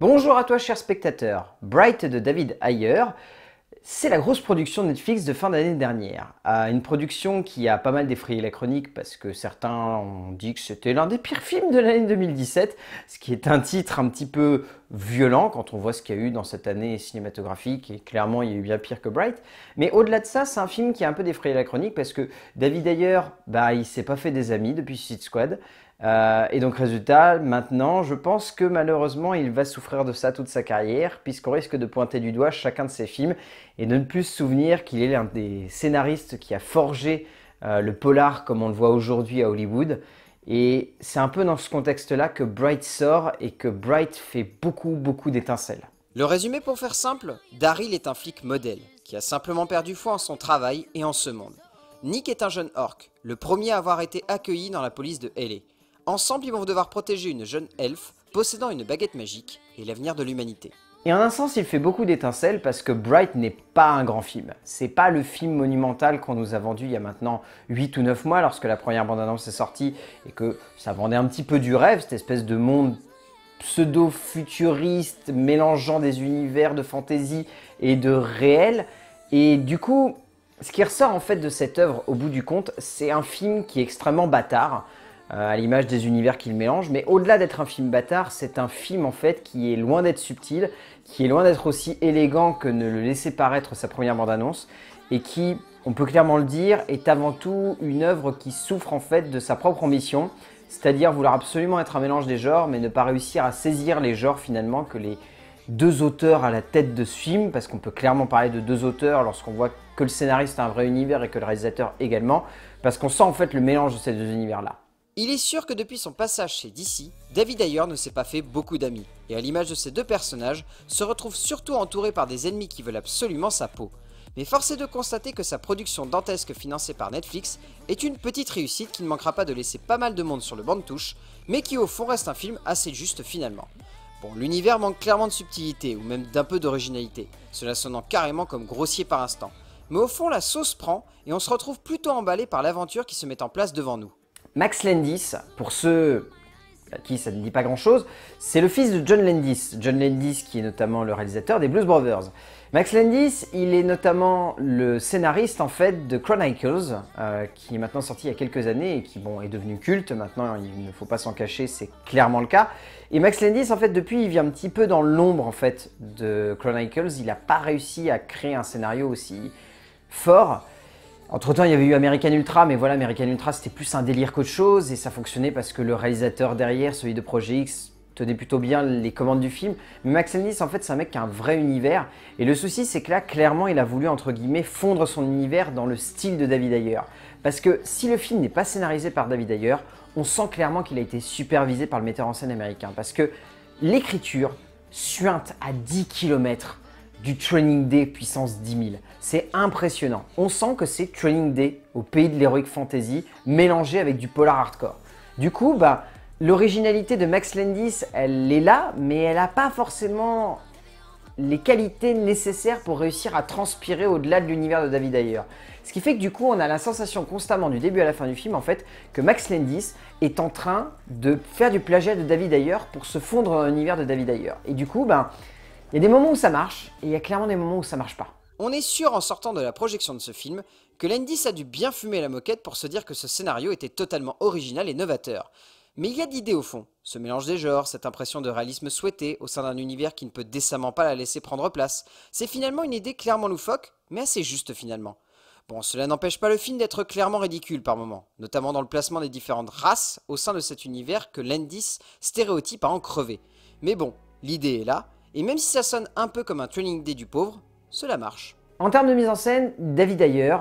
Bonjour à toi cher spectateur, Bright de David Ayer, c'est la grosse production Netflix de fin d'année dernière. une production qui a pas mal défrayé la chronique parce que certains ont dit que c'était l'un des pires films de l'année 2017, ce qui est un titre un petit peu violent quand on voit ce qu'il y a eu dans cette année cinématographique et clairement il y a eu bien pire que Bright. Mais au-delà de ça, c'est un film qui a un peu défrayé la chronique parce que David Ayer, bah, il s'est pas fait des amis depuis Suicide Squad. Euh, et donc résultat, maintenant, je pense que malheureusement, il va souffrir de ça toute sa carrière, puisqu'on risque de pointer du doigt chacun de ses films et de ne plus se souvenir qu'il est l'un des scénaristes qui a forgé euh, le polar comme on le voit aujourd'hui à Hollywood. Et c'est un peu dans ce contexte-là que Bright sort et que Bright fait beaucoup, beaucoup d'étincelles. Le résumé pour faire simple, Daryl est un flic modèle, qui a simplement perdu foi en son travail et en ce monde. Nick est un jeune orc, le premier à avoir été accueilli dans la police de LA. Ensemble, ils vont devoir protéger une jeune elfe possédant une baguette magique et l'avenir de l'humanité. Et en un sens, il fait beaucoup d'étincelles parce que Bright n'est pas un grand film. C'est pas le film monumental qu'on nous a vendu il y a maintenant 8 ou 9 mois lorsque la première bande-annonce est sortie et que ça vendait un petit peu du rêve, cette espèce de monde pseudo-futuriste mélangeant des univers de fantasy et de réel. Et du coup, ce qui ressort en fait de cette œuvre au bout du compte, c'est un film qui est extrêmement bâtard. Euh, à l'image des univers qu'il mélange. Mais au-delà d'être un film bâtard, c'est un film en fait qui est loin d'être subtil, qui est loin d'être aussi élégant que ne le laissait paraître sa première bande-annonce, et qui, on peut clairement le dire, est avant tout une œuvre qui souffre en fait de sa propre ambition, c'est-à-dire vouloir absolument être un mélange des genres, mais ne pas réussir à saisir les genres finalement que les deux auteurs à la tête de ce film, parce qu'on peut clairement parler de deux auteurs lorsqu'on voit que le scénariste a un vrai univers et que le réalisateur également, parce qu'on sent en fait le mélange de ces deux univers-là. Il est sûr que depuis son passage chez DC, David Ayer ne s'est pas fait beaucoup d'amis, et à l'image de ces deux personnages, se retrouve surtout entouré par des ennemis qui veulent absolument sa peau. Mais force est de constater que sa production dantesque financée par Netflix est une petite réussite qui ne manquera pas de laisser pas mal de monde sur le banc de touche, mais qui au fond reste un film assez juste finalement. Bon, l'univers manque clairement de subtilité, ou même d'un peu d'originalité, cela sonnant carrément comme grossier par instant. Mais au fond, la sauce prend, et on se retrouve plutôt emballé par l'aventure qui se met en place devant nous. Max Landis, pour ceux à qui ça ne dit pas grand-chose, c'est le fils de John Landis. John Landis qui est notamment le réalisateur des Blues Brothers. Max Landis, il est notamment le scénariste en fait de Chronicles, euh, qui est maintenant sorti il y a quelques années et qui bon, est devenu culte. Maintenant, il ne faut pas s'en cacher, c'est clairement le cas. Et Max Landis, en fait, depuis, il vient un petit peu dans l'ombre en fait de Chronicles. Il n'a pas réussi à créer un scénario aussi fort. Entre temps, il y avait eu American Ultra, mais voilà, American Ultra, c'était plus un délire qu'autre chose, et ça fonctionnait parce que le réalisateur derrière, celui de Projet X, tenait plutôt bien les commandes du film. Mais Max Landis, en fait, c'est un mec qui a un vrai univers. Et le souci, c'est que là, clairement, il a voulu, entre guillemets, fondre son univers dans le style de David Ayer. Parce que si le film n'est pas scénarisé par David Ayer, on sent clairement qu'il a été supervisé par le metteur en scène américain. Parce que l'écriture suinte à 10 km du Training Day puissance 10 000. C'est impressionnant. On sent que c'est Training Day au pays de l'heroic fantasy mélangé avec du polar hardcore. Du coup, bah, l'originalité de Max Landis, elle est là, mais elle n'a pas forcément les qualités nécessaires pour réussir à transpirer au-delà de l'univers de David Ayer. Ce qui fait que du coup, on a la sensation constamment du début à la fin du film, en fait, que Max Landis est en train de faire du plagiat de David Ayer pour se fondre dans l'univers de David Ayer. Et du coup, ben, il y a des moments où ça marche, et il y a clairement des moments où ça marche pas. On est sûr en sortant de la projection de ce film que Landis a dû bien fumer la moquette pour se dire que ce scénario était totalement original et novateur. Mais il y a d'idées au fond. Ce mélange des genres, cette impression de réalisme souhaité au sein d'un univers qui ne peut décemment pas la laisser prendre place, c'est finalement une idée clairement loufoque, mais assez juste finalement. Bon, cela n'empêche pas le film d'être clairement ridicule par moments, notamment dans le placement des différentes races au sein de cet univers que Landis stéréotype à en crever. Mais bon, l'idée est là, et même si ça sonne un peu comme un training day du pauvre, cela marche. En termes de mise en scène, David Ayer,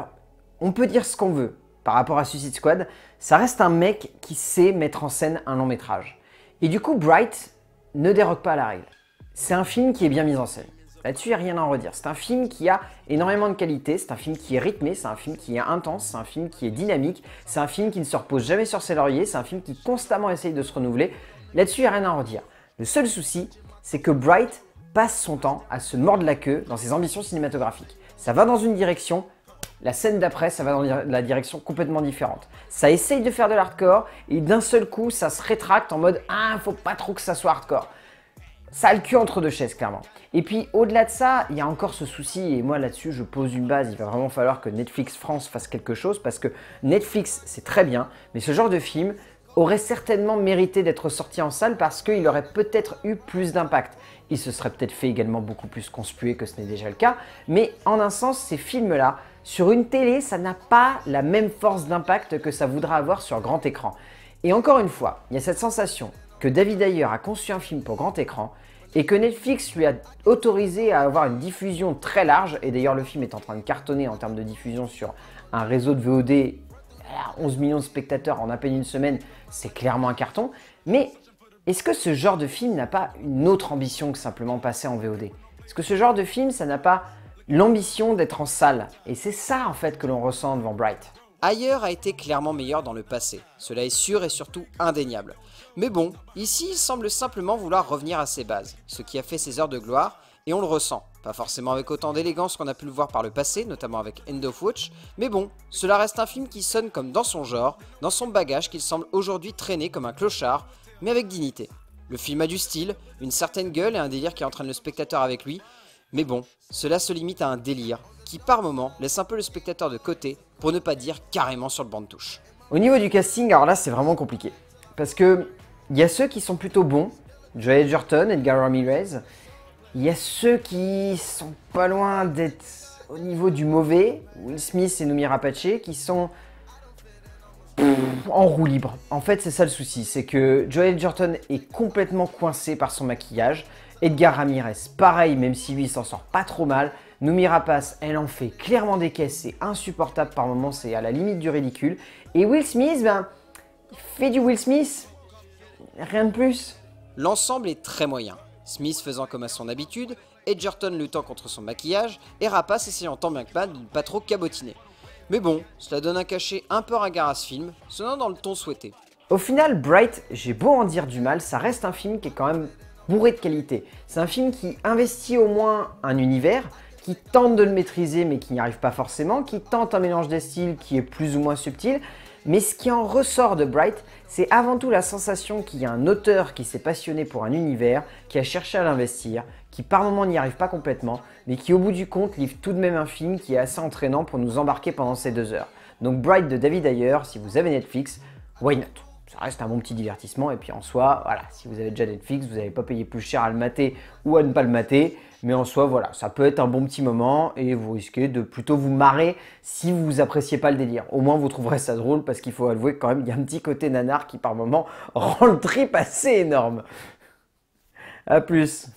on peut dire ce qu'on veut par rapport à Suicide Squad, ça reste un mec qui sait mettre en scène un long métrage. Et du coup, Bright ne dérogue pas à la règle. C'est un film qui est bien mis en scène. Là-dessus, il n'y a rien à en redire. C'est un film qui a énormément de qualité, c'est un film qui est rythmé, c'est un film qui est intense, c'est un film qui est dynamique, c'est un film qui ne se repose jamais sur ses lauriers, c'est un film qui constamment essaye de se renouveler. Là-dessus, il n'y a rien à en redire. Le seul souci, c'est que Bright passe son temps à se mordre la queue dans ses ambitions cinématographiques. Ça va dans une direction, la scène d'après, ça va dans la direction complètement différente. Ça essaye de faire de l'hardcore, et d'un seul coup, ça se rétracte en mode « Ah, faut pas trop que ça soit hardcore ». Ça a le cul entre deux chaises, clairement. Et puis, au-delà de ça, il y a encore ce souci, et moi là-dessus, je pose une base. Il va vraiment falloir que Netflix France fasse quelque chose, parce que Netflix, c'est très bien, mais ce genre de film, aurait certainement mérité d'être sorti en salle parce qu'il aurait peut-être eu plus d'impact. Il se serait peut-être fait également beaucoup plus conspuer que ce n'est déjà le cas, mais en un sens, ces films-là, sur une télé, ça n'a pas la même force d'impact que ça voudra avoir sur grand écran. Et encore une fois, il y a cette sensation que David Ayer a conçu un film pour grand écran et que Netflix lui a autorisé à avoir une diffusion très large, et d'ailleurs le film est en train de cartonner en termes de diffusion sur un réseau de VOD 11 ah, millions de spectateurs en à peine une semaine, c'est clairement un carton. Mais est-ce que ce genre de film n'a pas une autre ambition que simplement passer en VOD Est-ce que ce genre de film, ça n'a pas l'ambition d'être en salle Et c'est ça en fait que l'on ressent devant Bright. Ailleurs a été clairement meilleur dans le passé, cela est sûr et surtout indéniable. Mais bon, ici il semble simplement vouloir revenir à ses bases, ce qui a fait ses heures de gloire, et on le ressent. Pas forcément avec autant d'élégance qu'on a pu le voir par le passé, notamment avec End of Watch, mais bon, cela reste un film qui sonne comme dans son genre, dans son bagage qu'il semble aujourd'hui traîner comme un clochard, mais avec dignité. Le film a du style, une certaine gueule et un délire qui entraîne le spectateur avec lui, mais bon, cela se limite à un délire qui par moments laisse un peu le spectateur de côté, pour ne pas dire carrément sur le banc de touche. Au niveau du casting, alors là c'est vraiment compliqué, parce que il y a ceux qui sont plutôt bons, Joy Edgerton, Edgar Ramirez, il y a ceux qui sont pas loin d'être au niveau du mauvais, Will Smith et Nomi Rapace, qui sont en roue libre. En fait, c'est ça le souci, c'est que Joel Jordan est complètement coincé par son maquillage. Edgar Ramirez, pareil, même si lui s'en sort pas trop mal. Noumi Rapace, elle en fait clairement des caisses, c'est insupportable par moments, c'est à la limite du ridicule. Et Will Smith, ben, il fait du Will Smith, rien de plus. L'ensemble est très moyen. Smith faisant comme à son habitude, Edgerton luttant contre son maquillage, et Rapace essayant tant bien que mal de ne pas trop cabotiner. Mais bon, cela donne un cachet un peu ringard à ce film, sonnant dans le ton souhaité. Au final, Bright, j'ai beau en dire du mal, ça reste un film qui est quand même bourré de qualité. C'est un film qui investit au moins un univers, qui tente de le maîtriser mais qui n'y arrive pas forcément, qui tente un mélange des styles qui est plus ou moins subtil, mais ce qui en ressort de Bright, c'est avant tout la sensation qu'il y a un auteur qui s'est passionné pour un univers, qui a cherché à l'investir, qui par moment n'y arrive pas complètement, mais qui au bout du compte livre tout de même un film qui est assez entraînant pour nous embarquer pendant ces deux heures. Donc Bright de David Ayer, si vous avez Netflix, why not ça reste un bon petit divertissement. Et puis en soi, voilà, si vous avez déjà Netflix, vous n'avez pas payé plus cher à le mater ou à ne pas le mater. Mais en soi, voilà, ça peut être un bon petit moment et vous risquez de plutôt vous marrer si vous appréciez pas le délire. Au moins, vous trouverez ça drôle parce qu'il faut avouer quand même, il y a un petit côté nanar qui par moment rend le trip assez énorme. A plus